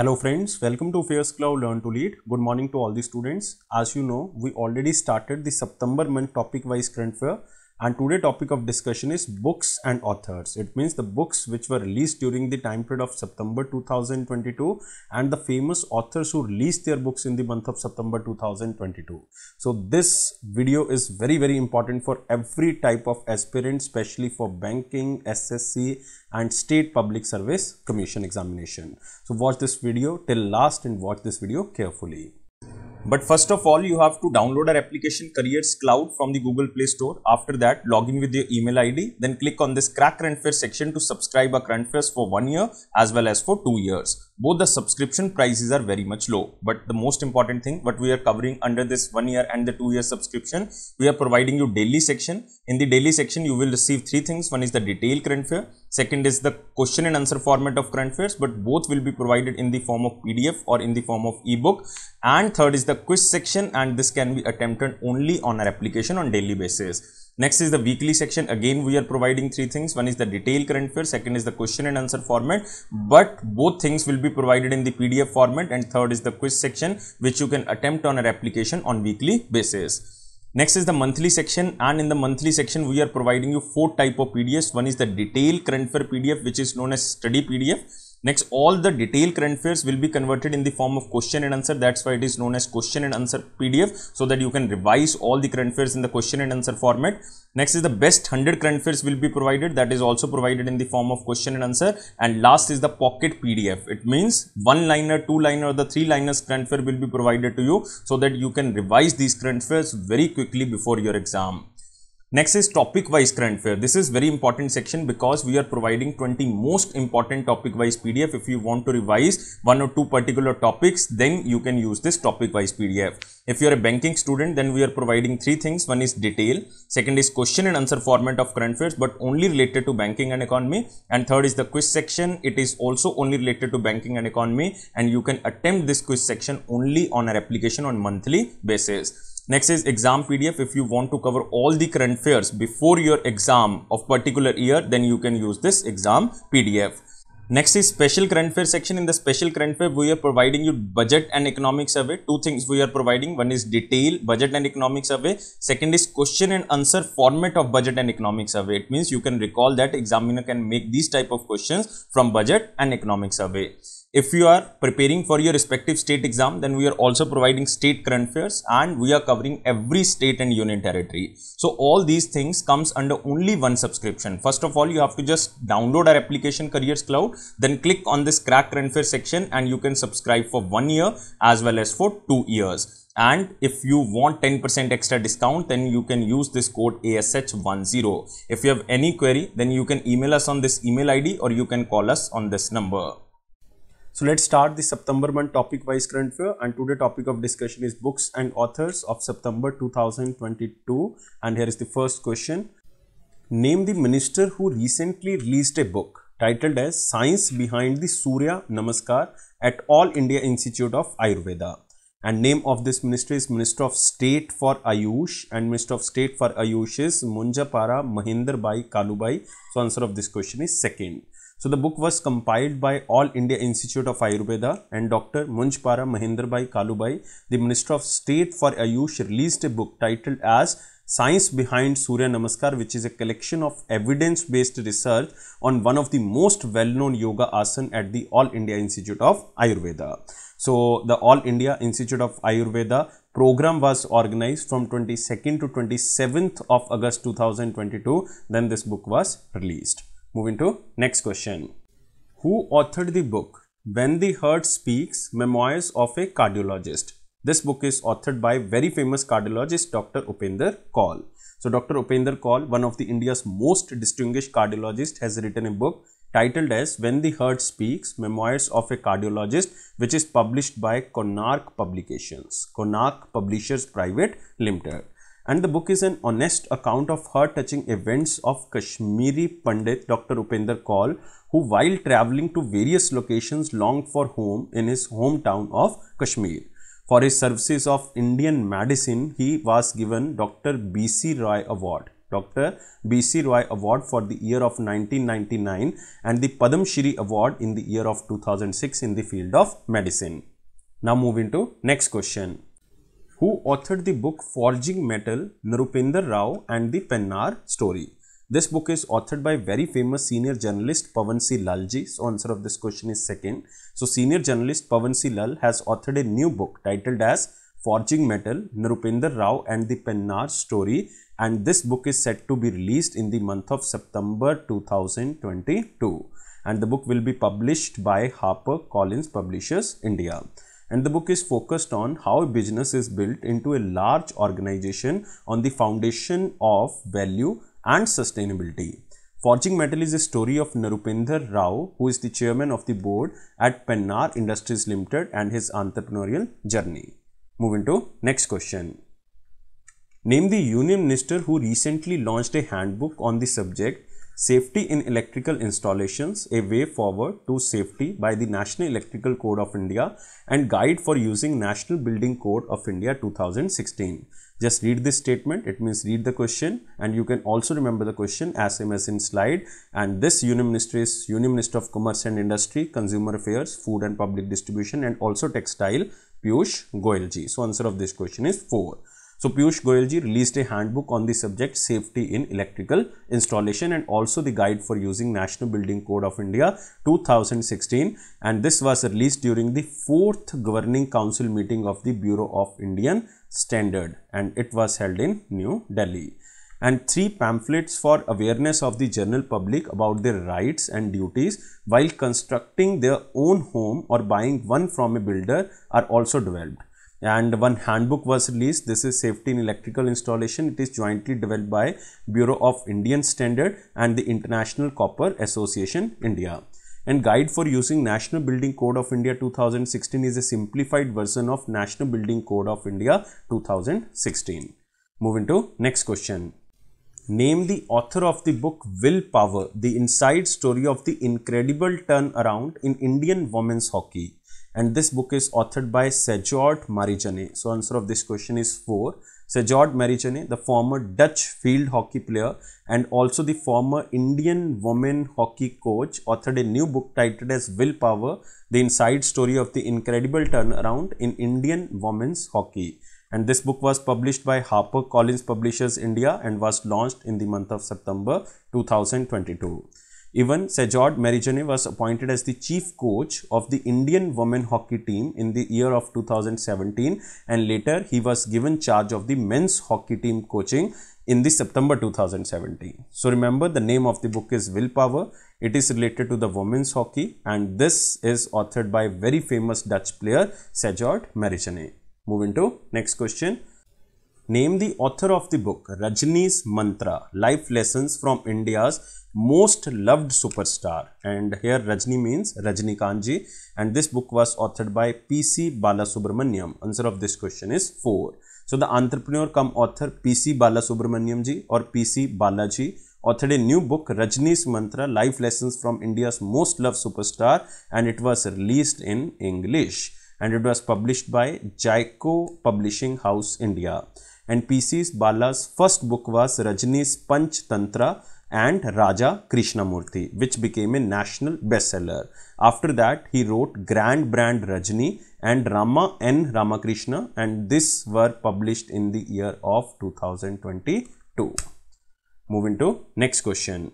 Hello friends, welcome to Fierce Cloud Learn to Lead. Good morning to all the students. As you know, we already started the September month topic wise current fair and today topic of discussion is books and authors it means the books which were released during the time period of september 2022 and the famous authors who released their books in the month of september 2022 so this video is very very important for every type of aspirant especially for banking ssc and state public service commission examination so watch this video till last and watch this video carefully but first of all, you have to download our application Careers Cloud from the Google Play Store. After that, log in with your email ID. Then click on this Crack Current section to subscribe a Current for one year as well as for two years both the subscription prices are very much low but the most important thing what we are covering under this one year and the two year subscription we are providing you daily section in the daily section you will receive three things one is the detailed current fair second is the question and answer format of current fairs but both will be provided in the form of pdf or in the form of ebook and third is the quiz section and this can be attempted only on our application on daily basis Next is the weekly section. Again, we are providing three things. One is the detailed current affairs. Second is the question and answer format. But both things will be provided in the PDF format. And third is the quiz section, which you can attempt on a application on weekly basis. Next is the monthly section and in the monthly section we are providing you four type of PDFs. One is the detailed current fair PDF which is known as study PDF. Next, all the detailed current affairs will be converted in the form of question and answer. That's why it is known as question and answer PDF so that you can revise all the current affairs in the question and answer format. Next is the best 100 current affairs will be provided. That is also provided in the form of question and answer. And last is the pocket PDF. It means one liner, two liner, or the three liners current affair will be provided to you so that you can revise these current affairs very quickly before your exam. Next is topic wise current affairs. This is very important section because we are providing 20 most important topic wise PDF. If you want to revise one or two particular topics, then you can use this topic wise PDF. If you are a banking student, then we are providing three things. One is detail. Second is question and answer format of current affairs, but only related to banking and economy. And third is the quiz section. It is also only related to banking and economy. And you can attempt this quiz section only on our application on monthly basis. Next is exam PDF. If you want to cover all the current affairs before your exam of particular year, then you can use this exam PDF. Next is special current fair section. In the special current fair, we are providing you budget and economic survey. Two things we are providing. One is detail, budget and economic survey. Second is question and answer format of budget and economic survey. It means you can recall that examiner can make these type of questions from budget and economic survey. If you are preparing for your respective state exam, then we are also providing state current affairs and we are covering every state and union territory. So all these things comes under only one subscription. First of all, you have to just download our application careers cloud, then click on this crack current affairs section and you can subscribe for one year as well as for two years. And if you want 10% extra discount, then you can use this code ASH10. If you have any query, then you can email us on this email ID or you can call us on this number. So let's start the September month topic wise current affair and today topic of discussion is books and authors of September 2022 and here is the first question. Name the minister who recently released a book titled as Science Behind the Surya Namaskar at All India Institute of Ayurveda and name of this ministry is Minister of State for Ayush and Minister of State for Ayush is Munjapara Mahinder Bhai Kalubai. So answer of this question is second. So the book was compiled by All India Institute of Ayurveda and Dr. Munchpara Mahendrabai Kalubai, the Minister of State for Ayush, released a book titled as Science Behind Surya Namaskar, which is a collection of evidence-based research on one of the most well-known yoga asana at the All India Institute of Ayurveda. So the All India Institute of Ayurveda program was organized from 22nd to 27th of August 2022. Then this book was released. Moving to next question. Who authored the book When the Heart Speaks Memoirs of a Cardiologist? This book is authored by very famous cardiologist Dr. Upender Kaul. So Dr. Upender Kaul, one of the India's most distinguished cardiologists, has written a book titled as When the Heart Speaks Memoirs of a Cardiologist, which is published by Konark Publications, Konark Publishers Private Limited and the book is an honest account of her touching events of Kashmiri Pandit Dr. Upender Kaul, who while traveling to various locations longed for home in his hometown of Kashmir. For his services of Indian medicine, he was given Dr. B.C. Roy Award. Dr. B.C. Roy Award for the year of 1999 and the Padam Shri Award in the year of 2006 in the field of medicine. Now move into next question who authored the book Forging Metal, Narupinder Rao and the Pennar Story. This book is authored by very famous senior journalist Pavan C. Lalji. So answer of this question is second. So senior journalist Pavan C. Lal has authored a new book titled as Forging Metal, Narupinder Rao and the Pennar Story and this book is set to be released in the month of September 2022 and the book will be published by Harper Collins Publishers India and the book is focused on how a business is built into a large organization on the foundation of value and sustainability. Forging Metal is a story of Narupinder Rao, who is the chairman of the board at Pennar Industries Limited and his entrepreneurial journey. Moving to next question. Name the union minister who recently launched a handbook on the subject Safety in Electrical Installations, a way forward to safety by the National Electrical Code of India and guide for using National Building Code of India 2016. Just read this statement, it means read the question and you can also remember the question as same as in slide. And this Union Ministry is Union Minister of Commerce and Industry, Consumer Affairs, Food and Public Distribution and also Textile, Piyush Goyalji. So answer of this question is 4. So Piyush Goelji released a handbook on the subject safety in electrical installation and also the guide for using National Building Code of India 2016 and this was released during the fourth governing council meeting of the Bureau of Indian Standard and it was held in New Delhi and three pamphlets for awareness of the general public about their rights and duties while constructing their own home or buying one from a builder are also developed and one handbook was released this is safety in electrical installation it is jointly developed by bureau of indian standard and the international copper association india and guide for using national building code of india 2016 is a simplified version of national building code of india 2016 moving to next question name the author of the book willpower the inside story of the incredible turnaround in indian women's hockey and this book is authored by Sejord Marijane. So answer of this question is 4. Sejord Marijane, the former Dutch field hockey player and also the former Indian women hockey coach authored a new book titled as Willpower, The Inside Story of the Incredible Turnaround in Indian Women's Hockey. And this book was published by Harper Collins Publishers India and was launched in the month of September 2022. Even Sejord Merijane was appointed as the chief coach of the Indian women hockey team in the year of 2017 and later he was given charge of the men's hockey team coaching in the September 2017. So remember the name of the book is Willpower. It is related to the women's hockey and this is authored by very famous Dutch player Sejord Merijane. Moving to next question. Name the author of the book Rajni's Mantra Life Lessons from India's Most Loved Superstar. And here Rajni means Rajni Kanji. And this book was authored by P.C. Balasubramaniam. Answer of this question is 4. So the entrepreneur come author P.C. Balasubramaniam ji or P.C. Balaji authored a new book Rajni's Mantra Life Lessons from India's Most Loved Superstar and it was released in English and it was published by Jaiko Publishing House India and P.C.S. Bala's first book was Rajni's Panch Tantra and Raja Krishnamurti, which became a national bestseller. After that, he wrote Grand Brand Rajni and Rama N. Ramakrishna, and this were published in the year of 2022. Moving to next question.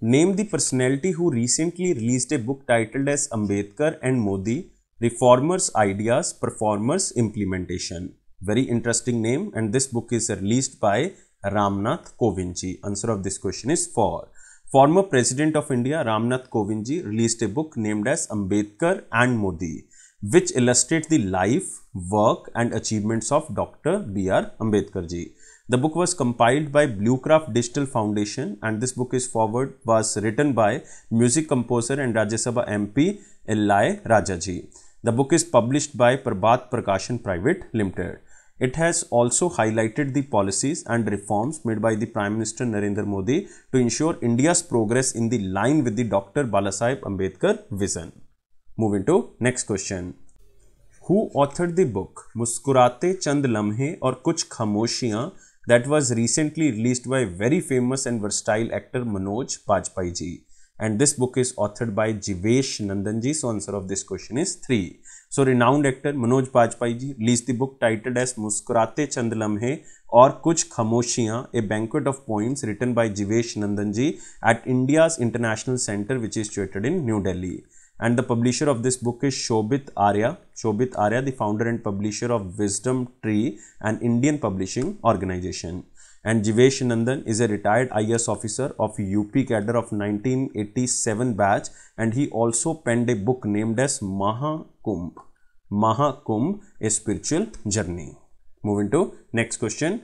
Name the personality who recently released a book titled as Ambedkar and Modi Reformers' Ideas, Performers' Implementation. Very interesting name and this book is released by Ramnath Kovinji. Answer of this question is 4. Former President of India Ramnath Kovinji released a book named as Ambedkar and Modi which illustrates the life, work and achievements of Dr. B.R. Ambedkarji. The book was compiled by Bluecraft Digital Foundation and this book is forward was written by music composer and Rajya Sabha MP Illai Rajaji. The book is published by Prabhat Prakashan Private Limited. It has also highlighted the policies and reforms made by the Prime Minister Narendra Modi to ensure India's progress in the line with the Dr. Balasaheb Ambedkar vision. Moving to next question. Who authored the book Muskurate Chand Lamhe or Kuch Khamoshiyan that was recently released by very famous and versatile actor Manoj Bajpayee ji? and this book is authored by Jivesh Nandanji. So, answer of this question is 3. So, renowned actor Manoj Bajpayee ji released the book titled as Muskurate Chand or Kuch Khamoshiyan, a banquet of poems written by Jivesh Nandanji at India's International Center which is situated in New Delhi. And the publisher of this book is Shobit Arya. Shobit Arya, the founder and publisher of Wisdom Tree, an Indian publishing organization. And Jivesh Nandan is a retired I S officer of UP cadre of nineteen eighty seven batch and he also penned a book named as Mahakumbh Mahakumbh a spiritual journey moving to next question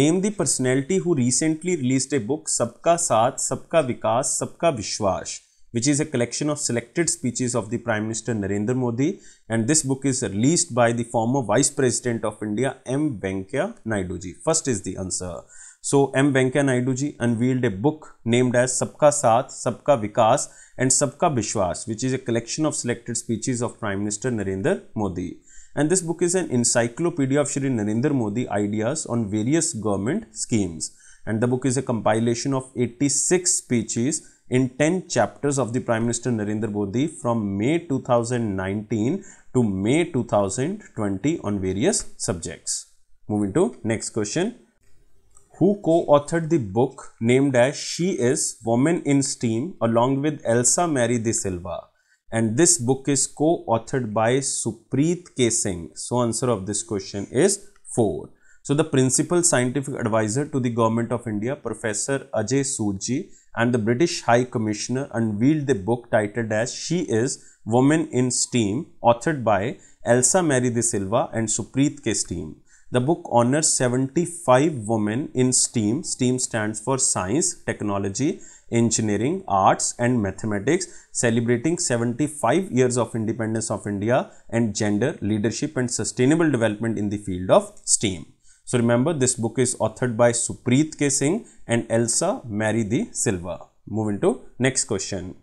name the personality who recently release a book सबका साथ सबका विकास सबका विश्वास which is a collection of selected speeches of the Prime Minister Narendra Modi and this book is released by the former Vice President of India M. Venkaya Naidu ji. First is the answer. So M. Venkaya Naidu ji unveiled a book named as Sabka Saath, Sabka Vikas and Sabka Vishwas which is a collection of selected speeches of Prime Minister Narendra Modi. And this book is an encyclopedia of Shri Narendra Modi ideas on various government schemes. And the book is a compilation of 86 speeches in 10 chapters of the Prime Minister Narendra Modi from May 2019 to May 2020 on various subjects. Moving to next question. Who co-authored the book named as She is Woman in STEAM along with Elsa Mary De Silva? And this book is co-authored by Supreet K. Singh. So answer of this question is 4. So the principal scientific advisor to the government of India, Professor Ajay Suji, and the British High Commissioner unveiled the book titled as She Is Woman in STEAM, authored by Elsa Mary De Silva and Supreet K. STEAM. The book honors 75 women in STEAM. STEAM stands for Science, Technology, Engineering, Arts and Mathematics, celebrating 75 years of independence of India and gender, leadership and sustainable development in the field of STEAM. So remember this book is authored by Supreet K. Singh and Elsa Mary De Silva. Move into next question.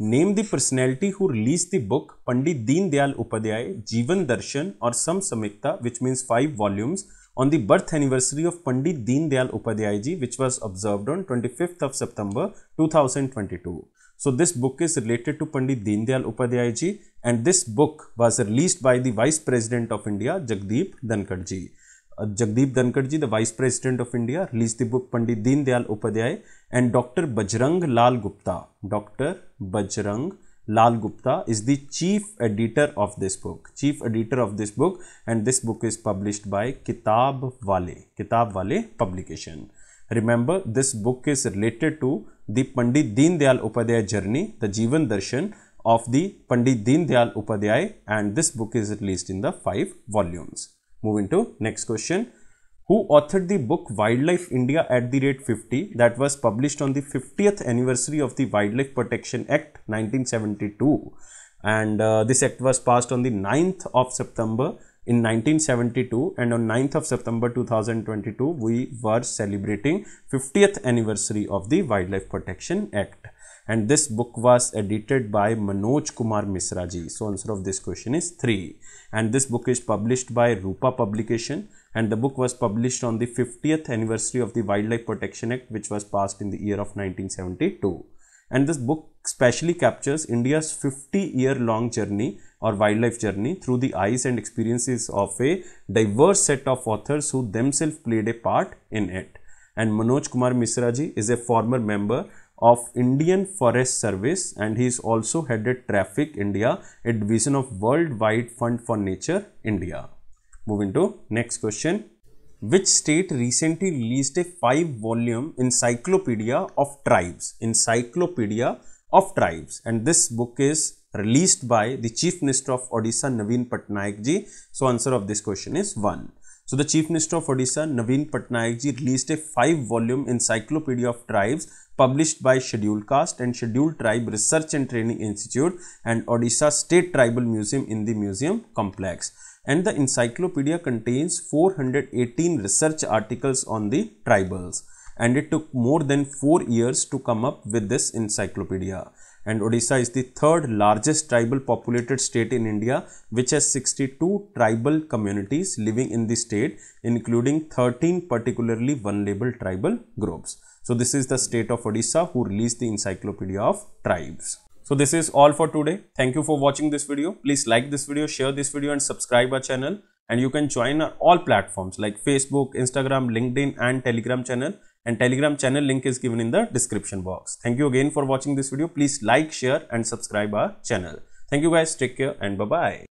Name the personality who released the book Pandit Deen Dayal Upadhyay Jeevan Darshan or Sam Samikta which means 5 volumes on the birth anniversary of Pandit Deen Dayal Upadhyay ji which was observed on 25th of September 2022. So this book is related to Pandit Deen Dayal Upadhyay ji and this book was released by the Vice President of India Jagdeep Dhankar ji. Jagdeep Dhankhar ji the vice president of India release the book Pandit Deendayal Upadhyay and doctor Bajrang Lal Gupta doctor Bajrang Lal Gupta is the chief editor of this book chief editor of this book and this book is publish by Kitab Wale Kitab Wale publication remember this book is related to the Pandit Deendayal Upadhyay journey the jeevan darshan of the Pandit Deendayal Upadhyay and this book is release in the five volumes Moving to next question. Who authored the book Wildlife India at the Rate 50 that was published on the 50th anniversary of the Wildlife Protection Act 1972 and uh, this act was passed on the 9th of September in 1972 and on 9th of September 2022 we were celebrating 50th anniversary of the Wildlife Protection Act and this book was edited by Manoj Kumar Misra ji. So answer of this question is 3 and this book is published by Rupa Publication and the book was published on the 50th anniversary of the Wildlife Protection Act which was passed in the year of 1972 and this book specially captures India's 50 year long journey or wildlife journey through the eyes and experiences of a diverse set of authors who themselves played a part in it. And Manoj Kumar Misra ji is a former member of Indian Forest Service and he is also headed Traffic India, a division of Worldwide Fund for Nature India. Moving to next question. Which state recently released a 5 volume encyclopedia of tribes? Encyclopedia of tribes and this book is released by the Chief Minister of Odisha Naveen Patnaik ji. So answer of this question is 1. So the Chief Minister of Odisha, Naveen Patnaik ji, released a five-volume encyclopedia of tribes published by Scheduled Caste and Scheduled Tribe Research and Training Institute and Odisha State Tribal Museum in the museum complex. And the encyclopedia contains 418 research articles on the tribals. And it took more than four years to come up with this encyclopedia and Odisha is the third largest tribal populated state in India which has 62 tribal communities living in the state including 13 particularly vulnerable tribal groups. So this is the state of Odisha who released the encyclopedia of tribes. So this is all for today. Thank you for watching this video. Please like this video, share this video and subscribe our channel and you can join our all platforms like Facebook, Instagram, LinkedIn and Telegram channel and telegram channel link is given in the description box. Thank you again for watching this video. Please like, share and subscribe our channel. Thank you guys. Take care and bye-bye.